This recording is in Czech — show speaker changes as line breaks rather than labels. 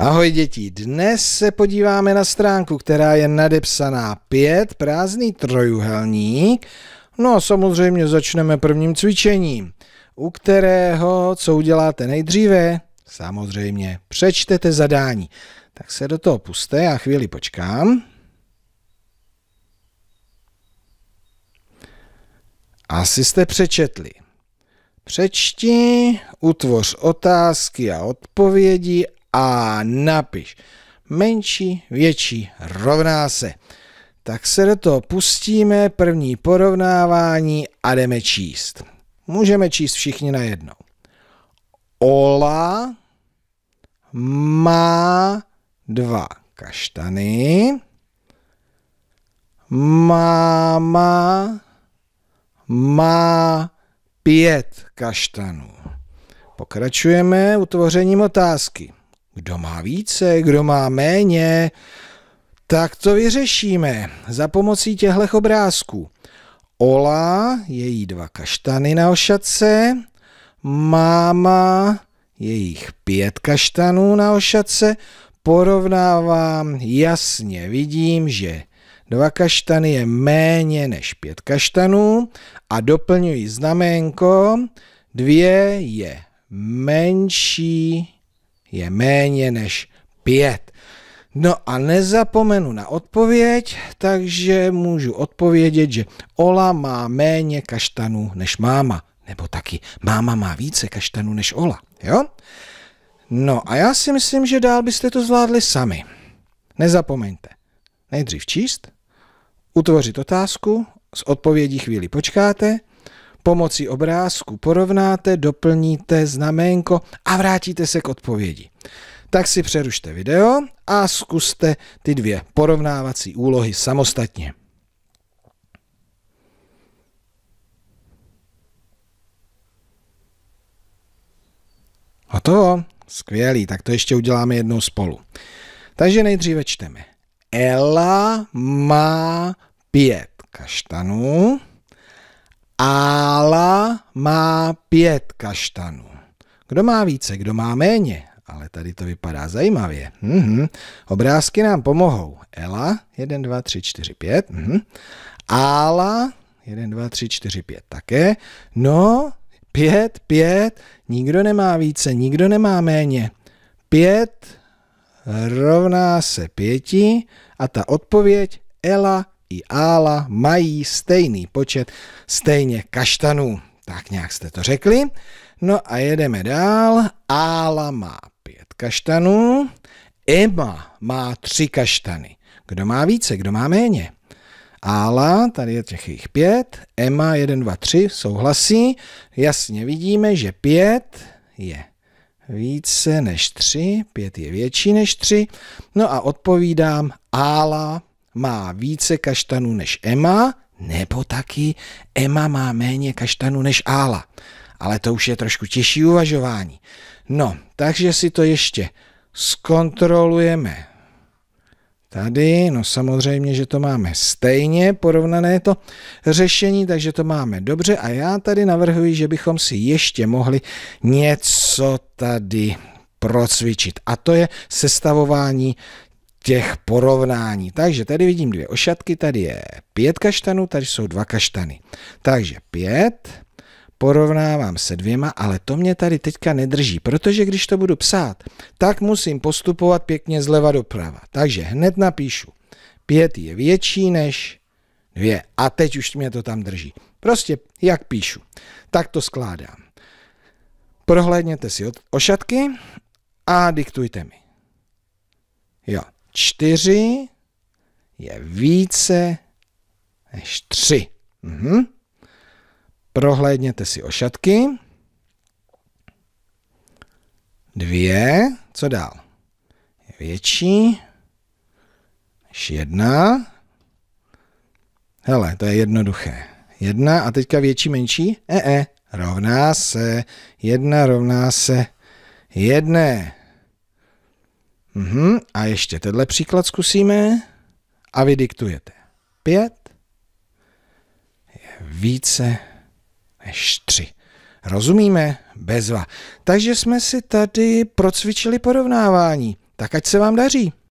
Ahoj děti, dnes se podíváme na stránku, která je nadepsaná 5, prázdný trojuhelník. No a samozřejmě začneme prvním cvičením, u kterého, co uděláte nejdříve, samozřejmě přečtete zadání. Tak se do toho puste, já chvíli počkám. Asi jste přečetli. Přečti, utvoř otázky a odpovědi a napiš menší, větší, rovná se. Tak se do toho pustíme, první porovnávání a jdeme číst. Můžeme číst všichni najednou. Ola má dva kaštany. Máma má pět kaštanů. Pokračujeme utvořením otázky kdo má více, kdo má méně, tak to vyřešíme za pomocí těchto obrázků. Ola, její dva kaštany na ošatce, máma, jejich pět kaštanů na ošatce, porovnávám, jasně vidím, že dva kaštany je méně než pět kaštanů a doplňuji znaménko. dvě je menší je méně než 5. No a nezapomenu na odpověď, takže můžu odpovědět, že Ola má méně kaštanů než máma. Nebo taky máma má více kaštanů než Ola, jo? No a já si myslím, že dál byste to zvládli sami. Nezapomeňte. Nejdřív číst, utvořit otázku, s odpovědí chvíli počkáte, Pomocí obrázku porovnáte, doplníte znaménko a vrátíte se k odpovědi. Tak si přerušte video a zkuste ty dvě porovnávací úlohy samostatně. Hotovo? Skvělý, tak to ještě uděláme jednou spolu. Takže nejdříve čteme. Ela má pět kaštanů. Ála má pět kaštanů. Kdo má více, kdo má méně? Ale tady to vypadá zajímavě. Mhm. Obrázky nám pomohou. Ela, 1, 2, 3, 4, 5. Mhm. Ála, 1, 2, 3, 4, 5 také. No, 5, 5, nikdo nemá více, nikdo nemá méně. 5 rovná se pěti a ta odpověď Ela i Ála mají stejný počet stejně kaštanů. Tak nějak jste to řekli. No a jedeme dál. Ála má pět kaštanů, Emma má tři kaštany. Kdo má více, kdo má méně? Ála, tady je těch jich pět, Emma jeden dva tři. souhlasí. Jasně vidíme, že pět je více než tři. Pět je větší než tři. No a odpovídám Ála má více kaštanů než Emma, nebo taky Emma má méně kaštanů než Ála. Ale to už je trošku těžší uvažování. No, takže si to ještě zkontrolujeme. Tady, no samozřejmě, že to máme stejně porovnané to řešení, takže to máme dobře a já tady navrhuji, že bychom si ještě mohli něco tady procvičit. A to je sestavování těch porovnání. Takže tady vidím dvě ošatky, tady je pět kaštanů, tady jsou dva kaštany. Takže pět porovnávám se dvěma, ale to mě tady teďka nedrží, protože když to budu psát, tak musím postupovat pěkně zleva doprava. Takže hned napíšu, pět je větší než dvě a teď už mě to tam drží. Prostě jak píšu, tak to skládám. Prohlédněte si ošatky a diktujte mi. Jo. 4 je více než 3. Mhm. Prohlédněte si ošatky. Dvě. Co dál? Je větší než jedna. Hele, to je jednoduché. Jedna a teďka větší, menší? E, e. Rovná se. Jedna rovná se jedné. Mhm, a ještě tenhle příklad zkusíme a vy diktujete. Pět je více než tři. Rozumíme? Bezva. Takže jsme si tady procvičili porovnávání. Tak ať se vám daří.